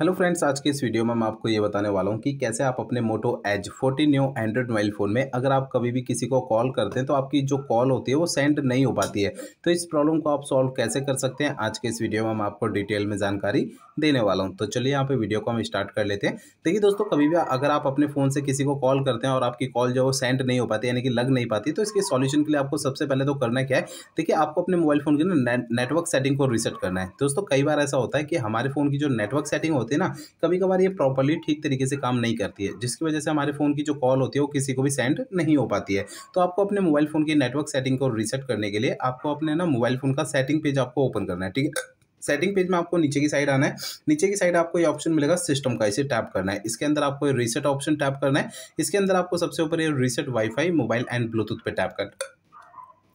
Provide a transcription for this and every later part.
hello friends आज के इस वीडियो में मैं आपको ये बताने वाला हूँ कि कैसे आप अपने Moto edge fourteen new Android mobile phone में अगर आप कभी भी किसी को कॉल करते हैं तो आपकी जो कॉल होती है वो सेंड नहीं हो पाती है तो इस प्रॉब्लम को आप सॉल्व कैसे कर सकते हैं आज के इस वीडियो में मैं आपको डिटेल में जानकारी देने वाला हूँ तो चलिए यहाँ पे वीडियो को हम स्टार्ट कर लेते हैं देखिए दोस्तों कभी भी अगर आप अपने फ़ोन से किसी को कॉल करते हैं और आपकी कॉल जो वो सेंड नहीं हो पाती यानी कि लग नहीं पाती तो इसके सॉल्यूशन के लिए आपको सबसे पहले तो करना क्या है देखिए आपको अपने मोबाइल फ़ोन के ना नेटवर्क सेटिंग को रिसेट करना है दोस्तों कई बार ऐसा होता है कि हमारे फ़ोन की जो नेटवर्क सेटिंग होते हैं ना कभी कभार ये प्रॉपरली ठीक तरीके से काम नहीं करती है जिसकी वजह से हमारे फ़ोन की जो कॉल होती है वो किसी को भी सेंड नहीं हो पाती है तो आपको अपने मोबाइल फ़ोन की नेटवर्क सेटिंग को रीसेट करने के लिए आपको अपने ना मोबाइल फ़ोन का सेटिंग पेज आपको ओपन करना है ठीक है सेटिंग पेज में आपको नीचे की साइड आना है नीचे की साइड आपको ये ऑप्शन मिलेगा सिस्टम का इसे टैप करना है इसके अंदर आपको रीसेट ऑप्शन टैप करना है इसके अंदर आपको सबसे ऊपर ये reset WiFi mobile and Bluetooth पे टैप करना है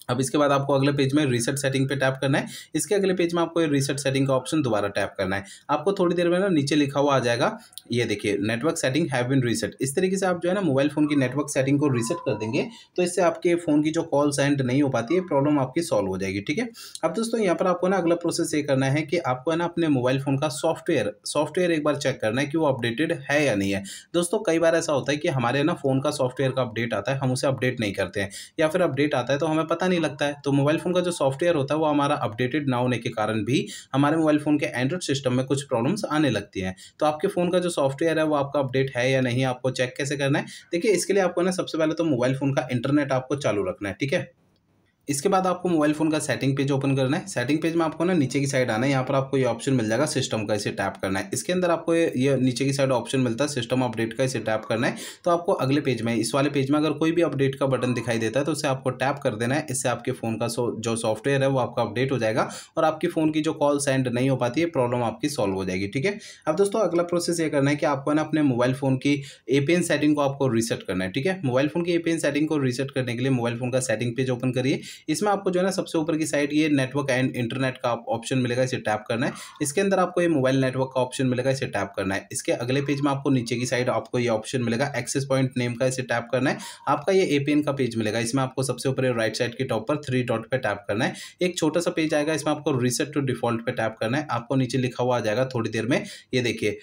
अब इसके बाद आपको अगले पेज में रीसेट सेटिंग पे टैप करना है इसके अगले पेज में आपको रिसेट सेटिंग का ऑप्शन दोबारा टैप करना है आपको थोड़ी देर में ना नीचे लिखा हुआ आ जाएगा ये देखिए network setting have been reset इस तरीके से आप जो है ना मोबाइल फोन की नेटवर्क सेटिंग को रीसेट कर देंगे तो इससे आपके फोन की जो कॉल सेंड नहीं हो पाती है प्रॉब्लम आपकी सॉल्व हो जाएगी ठीक है अब दोस्तों यहाँ पर आपको ना अगला प्रोसेस ये करना है कि आपको है ना अपने मोबाइल फोन का सॉफ्टवेयर सॉफ्टवेयर एक बार चेक करना है कि वो अपडेटेड है या नहीं है दोस्तों कई बार ऐसा होता है कि हमारे ना फोन का सॉफ्टवेयर का अपडेट आता है हम उसे अपडेट नहीं करते हैं या फिर अपडेट आता है तो हमें पता नहीं नहीं लगता है तो मोबाइल फ़ोन का जो सॉफ्टवेयर होता है वो हमारा अपडेटेड ना होने के कारण भी हमारे मोबाइल फ़ोन के एंड्रॉइड सिस्टम में कुछ प्रॉब्लम्स आने लगती हैं तो आपके फ़ोन का जो सॉफ्टवेयर है वो आपका अपडेट है या नहीं आपको चेक कैसे करना है देखिए इसके लिए आपको ना सबसे पहले तो मोबाइल फ़ोन का इंटरनेट आपको चालू रखना है ठीक है इसके बाद आपको मोबाइल फ़ोन का सेटिंग पेज ओपन करना है सेटिंग पेज में आपको ना नीचे की साइड आना है यहाँ पर आपको ये ऑप्शन मिल जाएगा सिस्टम का इसे टैप करना है इसके अंदर आपको ये नीचे की साइड ऑप्शन मिलता है सिस्टम अपडेट का इसे टैप करना है तो आपको अगले पेज में इस वाले पेज में अगर कोई भी अपडेट का बटन दिखाई देता है तो उसे आपको टैप कर देना है इससे आपके फ़ोन का जो सॉफ्टवेयर है वो आपका अपडेट हो जाएगा और आपके फ़ोन की जो कॉल सेंड नहीं हो पाती है प्रॉब्लम आपकी सॉल्व हो जाएगी ठीक है अब दोस्तों अगला प्रोसेस ये करना है कि आपको ना अपने मोबाइल फ़ोन की एन सेटिंग को आपको रीसेट करना है ठीक है मोबाइल फ़ोन की एन सेटिंग को रीसेट करने के लिए मोबाइल फ़ोन का सेटिंग पेज ओपन करिए इसमें आपको जो है ना सबसे ऊपर की साइड ये नेटवर्क एंड इंटरनेट का ऑप्शन मिलेगा इसे टैप करना है इसके अंदर आपको ये मोबाइल नेटवर्क का ऑप्शन मिलेगा इसे टैप करना है इसके अगले पेज में आपको नीचे की साइड आपको ये ऑप्शन मिलेगा एक्सेस पॉइंट नेम का इसे टैप करना है आपका ये एपीएन का पेज मिलेगा इसमें आपको सबसे ऊपर राइट साइड के टॉप पर थ्री डॉट पर टैप करना है एक छोटा सा पेज आएगा इसमें आपको रिसेट टू डिफॉल्ट पर टैप करना है आपको नीचे लिखा हुआ आ जाएगा थोड़ी देर में ये देखिए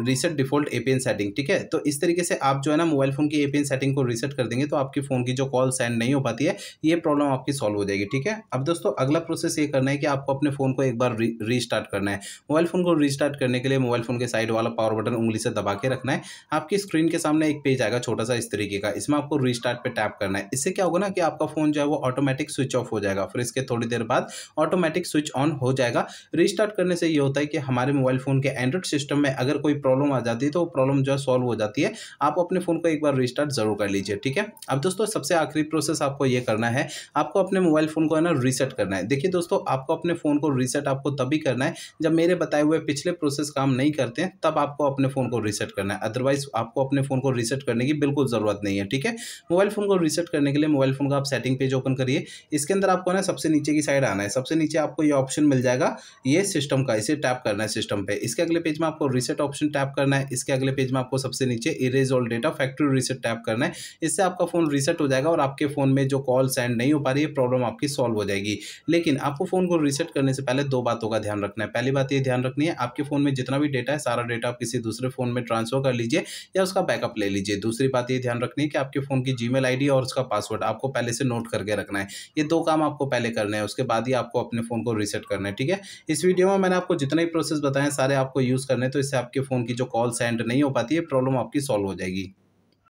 रीसेट डिफॉल्ट एपीएन सेटिंग ठीक है तो इस तरीके से आप जो है ना मोबाइल फ़ोन की एपीएन सेटिंग को रीसेट कर देंगे तो आपकी फ़ोन की जो कॉल सेंड नहीं हो पाती है ये प्रॉब्लम आपकी सॉल्व हो जाएगी ठीक है अब दोस्तों अगला प्रोसेस ये करना है कि आपको अपने फ़ोन को एक बार रीस्टार्ट करना है मोबाइल फ़ोन को रीस्टार्ट करने के लिए मोबाइल फ़ोन के साइड वाला पावर बटन उंगली से दबा के रखना है आपकी स्क्रीन के सामने एक पेज आएगा छोटा सा इस तरीके का इसमें आपको रीस्टार्ट पर टैप करना है इससे क्या होगा ना कि आपका फ़ोन जो है वो ऑटोमेटिक स्विच ऑफ हो जाएगा फिर इसके थोड़ी देर बाद ऑटोमेटिक स्विच ऑन हो जाएगा रीस्टार्ट करने से ये होता है कि हमारे मोबाइल फ़ोन के एंड्रॉइड सिस्टम में अगर कोई प्रॉब्लम आ जाती है तो प्रॉब्लम जो है सॉल्व हो जाती है आप अपने फ़ोन को एक बार रिस्टार्ट जरूर कर लीजिए ठीक है अब दोस्तों सबसे आखिरी प्रोसेस आपको ये करना है आपको अपने मोबाइल फ़ोन को है ना रीसेट करना है देखिए दोस्तों आपको अपने फ़ोन को रीसेट आपको तभी करना है जब मेरे बताए हुए पिछले प्रोसेस काम नहीं करते हैं तब आपको अपने फ़ोन को रीसेट करना है अदरवाइज आपको अपने फ़ोन को रीसेट करने की बिल्कुल ज़रूरत नहीं है ठीक है मोबाइल फ़ोन को रीसेट करने के लिए मोबाइल फ़ोन का आप सेटिंग पेज ओपन करिए इसके अंदर आपको ना सबसे नीचे की साइड आना है सबसे नीचे आपको ये ऑप्शन मिल जाएगा ये सिस्टम का इसे टैप करना है सिस्टम पे इसके अगले पेज में आपको रीसेट ऑप्शन टैप करना है इसके अगले पेज में आपको सबसे नीचे erase all data factory reset tap करना है इससे आपका फ़ोन रीसेट हो जाएगा और आपके फ़ोन में जो कॉल सेंड नहीं हो पा रही है प्रॉब्लम आपकी सॉल्व हो जाएगी लेकिन आपको फ़ोन को रीसेट करने से पहले दो बातों का ध्यान रखना है पहली बात यह ध्यान रखनी है आपके फ़ोन में जितना भी डेटा है सारा डेटा आप किसी दूसरे फ़ोन में ट्रांसफर कर लीजिए या उसका बैकअप ले लीजिए दूसरी बात यह ध्यान रखनी है कि आपके फ़ोन की जीमेल मेल और उसका पासवर्ड आपको पहले से नोट करके रखना है ये दो काम आपको पहले करना है उसके बाद ही आपको अपने फ़ोन को रीसेट करना है ठीक है इस वीडियो में मैंने आपको जितना ही प्रोसेस बताया सारे आपको यूज़ करने तो इससे आपके फ़ोन उनकी जो कॉल सेंड नहीं हो पाती है प्रॉब्लम आपकी सॉल्व हो जाएगी